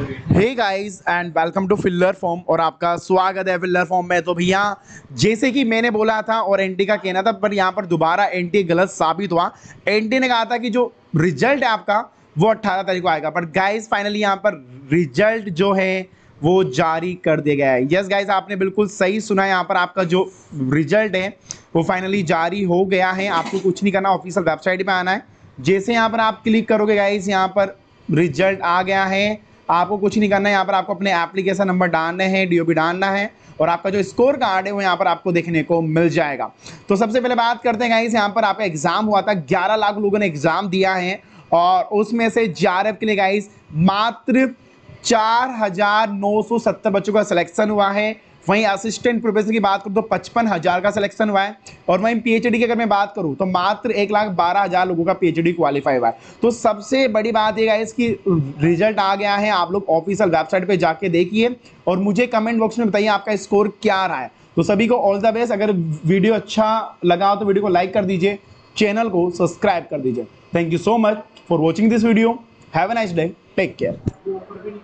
hey guys and welcome to filler form और आपका स्वागत है फिल्लर फॉर्म में तो भैया जैसे कि मैंने बोला था और एनटी का कहना था पर यहाँ पर दोबारा एनटी गलत साबित हुआ एनटी ने कहा था कि जो रिजल्ट है आपका वो अट्ठारह तारीख को आएगा बट गाइज फाइनली यहाँ पर रिजल्ट जो है वो जारी कर दिया गया है यस गाइज आपने बिल्कुल सही सुना है यहाँ पर आपका जो रिजल्ट है वो फाइनली जारी हो गया है आपको कुछ नहीं करना ऑफिशियल वेबसाइट पर आना है जैसे यहाँ पर आप क्लिक करोगे गाइज यहाँ पर रिजल्ट आ गया है आपको कुछ नहीं करना है यहाँ पर आपको अपने एप्लीकेशन नंबर डालने हैं डीओपी डालना है और आपका जो स्कोर कार्ड है वो यहाँ पर आपको देखने को मिल जाएगा तो सबसे पहले बात करते हैं गाइस यहाँ पर आपका एग्ज़ाम हुआ था ग्यारह लाख लोगों ने एग्ज़ाम दिया है और उसमें से जारब के लिए गाइस मात्र चार हजार नौ सौ सत्तर बच्चों का सिलेक्शन हुआ है वहीं असिस्टेंट प्रोफेसर की बात करूँ तो पचपन हज़ार का सिलेक्शन हुआ है और वहीं पीएचडी की अगर मैं बात करूँ तो मात्र एक लाख बारह हज़ार लोगों का पीएचडी क्वालिफाई हुआ है तो सबसे बड़ी बात ये है इसकी रिजल्ट आ गया है आप लोग ऑफिशियल वेबसाइट पर जाके देखिए और मुझे कमेंट बॉक्स में बताइए आपका स्कोर क्या रहा है तो सभी को ऑल द बेस्ट अगर वीडियो अच्छा लगा हो तो वीडियो को लाइक कर दीजिए चैनल को सब्सक्राइब कर दीजिए thank you so much for watching this video have a nice day take care